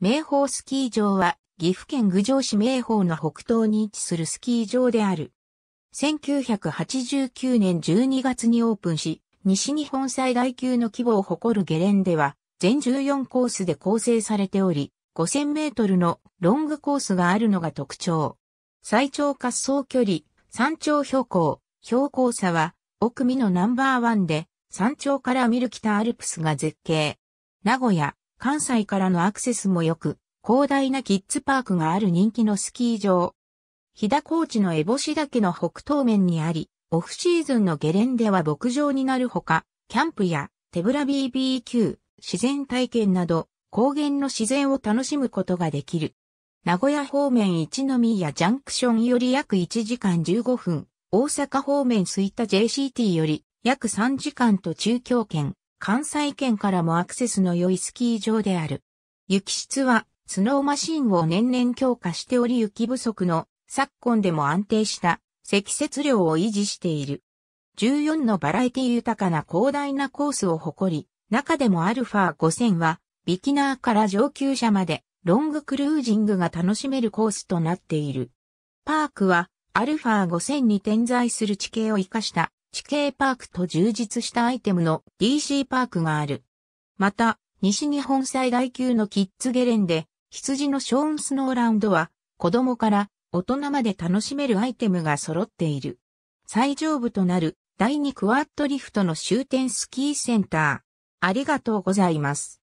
名宝スキー場は、岐阜県郡上市名宝の北東に位置するスキー場である。1989年12月にオープンし、西日本最大級の規模を誇るゲレンデは、全14コースで構成されており、5000メートルのロングコースがあるのが特徴。最長滑走距離、山頂標高、標高差は、奥見のナンバーワンで、山頂から見る北アルプスが絶景。名古屋、関西からのアクセスも良く、広大なキッズパークがある人気のスキー場。日田高地のエボシ岳の北東面にあり、オフシーズンのゲレンデは牧場になるほか、キャンプや手ぶら BBQ、自然体験など、高原の自然を楽しむことができる。名古屋方面一宮ジャンクションより約1時間15分、大阪方面吹田 JCT より約3時間と中京圏、関西圏からもアクセスの良いスキー場である。雪質は、スノーマシンを年々強化しており雪不足の昨今でも安定した積雪量を維持している。14のバラエティ豊かな広大なコースを誇り、中でもアルファ5000は、ビキナーから上級者まで、ロングクルージングが楽しめるコースとなっている。パークは、アルファ5000に点在する地形を活かした地形パークと充実したアイテムの DC パークがある。また、西日本最大級のキッズゲレンで、羊のショーンスノーラウンドは、子供から大人まで楽しめるアイテムが揃っている。最上部となる第2クワッドリフトの終点スキーセンター。ありがとうございます。